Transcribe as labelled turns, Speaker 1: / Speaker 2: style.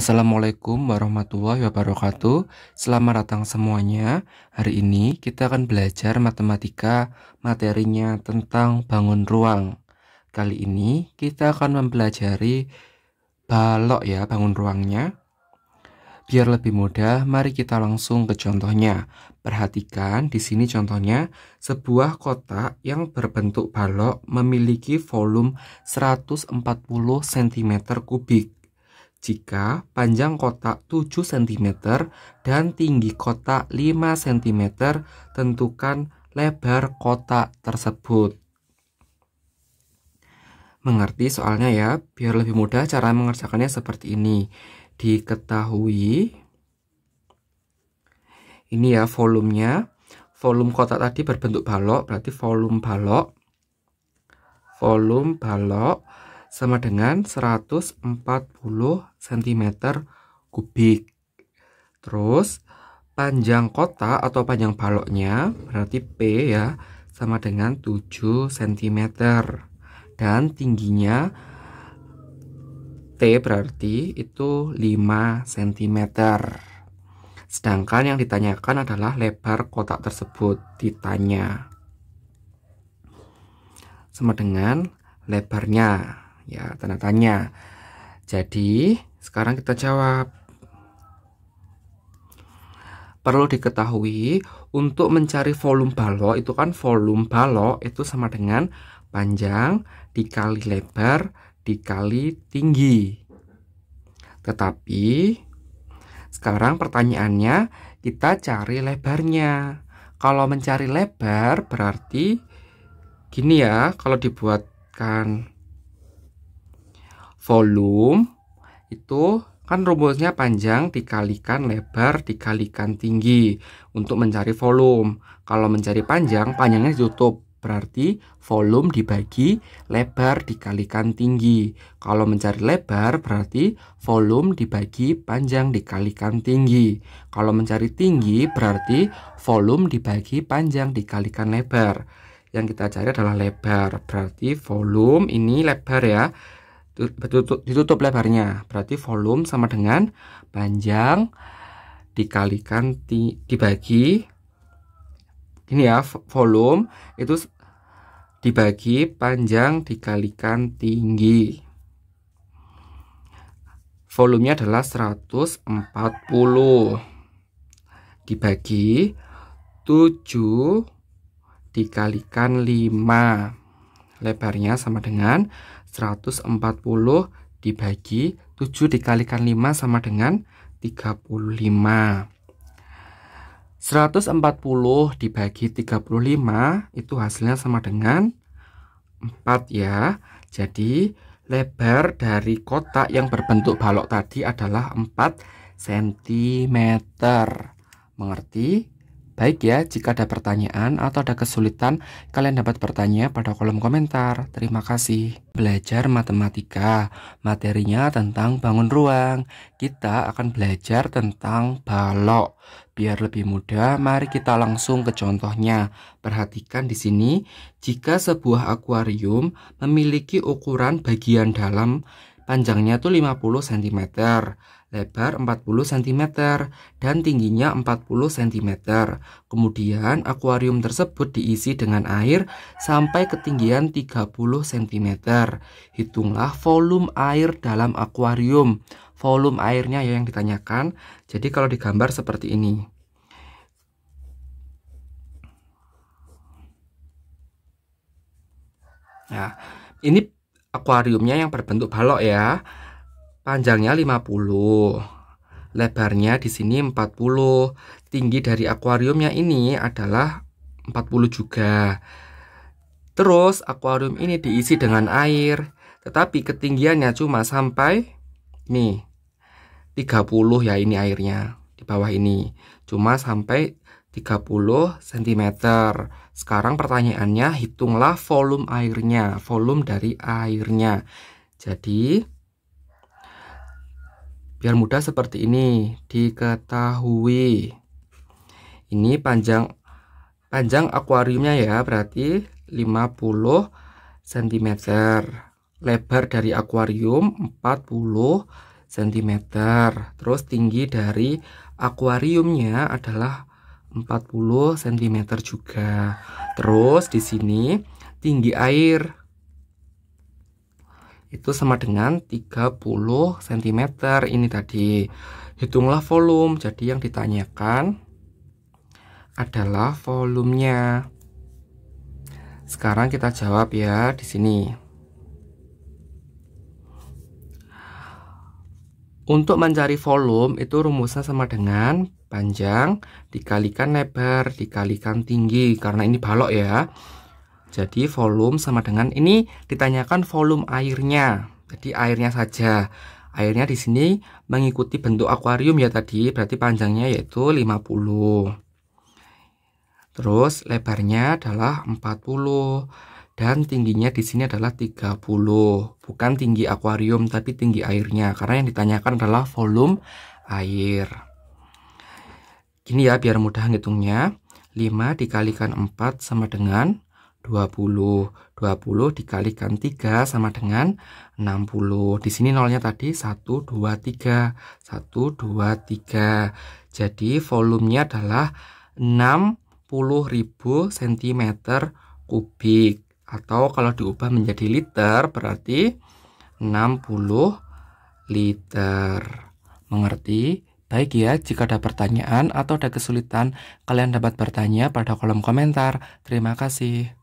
Speaker 1: Assalamualaikum warahmatullahi wabarakatuh. Selamat datang semuanya. Hari ini kita akan belajar matematika, materinya tentang bangun ruang. Kali ini kita akan mempelajari balok ya, bangun ruangnya. Biar lebih mudah, mari kita langsung ke contohnya. Perhatikan di sini contohnya, sebuah kotak yang berbentuk balok memiliki volume 140 cm kubik jika panjang kotak 7 cm dan tinggi kotak 5 cm, tentukan lebar kotak tersebut. Mengerti soalnya ya, biar lebih mudah cara mengerjakannya seperti ini. Diketahui, ini ya volumenya, volume kotak tadi berbentuk balok, berarti volume balok, volume balok, sama dengan 140 cm kubik. Terus panjang kotak atau panjang baloknya berarti P ya sama dengan 7 cm dan tingginya T berarti itu 5 cm sedangkan yang ditanyakan adalah lebar kotak tersebut ditanya sama dengan lebarnya ya tanda tanya jadi sekarang kita jawab perlu diketahui untuk mencari volume balok itu kan volume balok itu sama dengan panjang dikali lebar dikali tinggi tetapi sekarang pertanyaannya kita cari lebarnya kalau mencari lebar berarti gini ya kalau dibuatkan volume itu kan rumusnya panjang dikalikan lebar dikalikan tinggi untuk mencari volume. Kalau mencari panjang, panjangnya ditutup. Berarti volume dibagi lebar dikalikan tinggi. Kalau mencari lebar berarti volume dibagi panjang dikalikan tinggi. Kalau mencari tinggi berarti volume dibagi panjang dikalikan lebar. Yang kita cari adalah lebar. Berarti volume ini lebar ya ditutup, ditutup lebarnya berarti volume sama dengan panjang dikalikan di, dibagi ini ya volume itu dibagi panjang dikalikan tinggi volumenya adalah 140 dibagi 7 dikalikan 5 lebarnya sama dengan 140 dibagi 7 dikalikan 5 sama dengan 35. 140 dibagi 35 itu hasilnya sama dengan 4 ya. Jadi lebar dari kotak yang berbentuk balok tadi adalah 4 cm. Mengerti? Baik ya, jika ada pertanyaan atau ada kesulitan, kalian dapat bertanya pada kolom komentar. Terima kasih. Belajar matematika, materinya tentang bangun ruang. Kita akan belajar tentang balok. Biar lebih mudah, mari kita langsung ke contohnya. Perhatikan di sini, jika sebuah akuarium memiliki ukuran bagian dalam Panjangnya tuh 50 cm, lebar 40 cm, dan tingginya 40 cm. Kemudian akuarium tersebut diisi dengan air sampai ketinggian 30 cm. Hitunglah volume air dalam akuarium. Volume airnya ya yang ditanyakan. Jadi kalau digambar seperti ini. Nah, ini akuariumnya yang berbentuk balok ya. Panjangnya 50. Lebarnya di sini 40. Tinggi dari akuariumnya ini adalah 40 juga. Terus akuarium ini diisi dengan air, tetapi ketinggiannya cuma sampai nih 30 ya ini airnya di bawah ini cuma sampai 30 cm. Sekarang pertanyaannya hitunglah volume airnya, volume dari airnya. Jadi biar mudah seperti ini diketahui. Ini panjang panjang akuariumnya ya, berarti 50 cm. Lebar dari akuarium 40 cm cm. Terus tinggi dari akuariumnya adalah 40 cm juga. Terus di sini tinggi air itu sama dengan 30 cm ini tadi hitunglah volume jadi yang ditanyakan adalah volumenya sekarang kita jawab ya di sini Untuk mencari volume itu rumusnya sama dengan panjang dikalikan lebar dikalikan tinggi karena ini balok ya. Jadi volume sama dengan ini ditanyakan volume airnya. Jadi airnya saja. Airnya di sini mengikuti bentuk akuarium ya tadi, berarti panjangnya yaitu 50. Terus lebarnya adalah 40 dan tingginya di sini adalah 30 bukan tinggi akuarium tapi tinggi airnya karena yang ditanyakan adalah volume air gini ya biar mudah ngitungnya 5 dikalikan 4 sama dengan 20 20 dikalikan 3 sama dengan 60 di sini nolnya tadi 1 2 3 1 2 3 jadi volumenya adalah 60.000 cm kubik atau kalau diubah menjadi liter berarti 60 liter. Mengerti? Baik ya, jika ada pertanyaan atau ada kesulitan, kalian dapat bertanya pada kolom komentar. Terima kasih.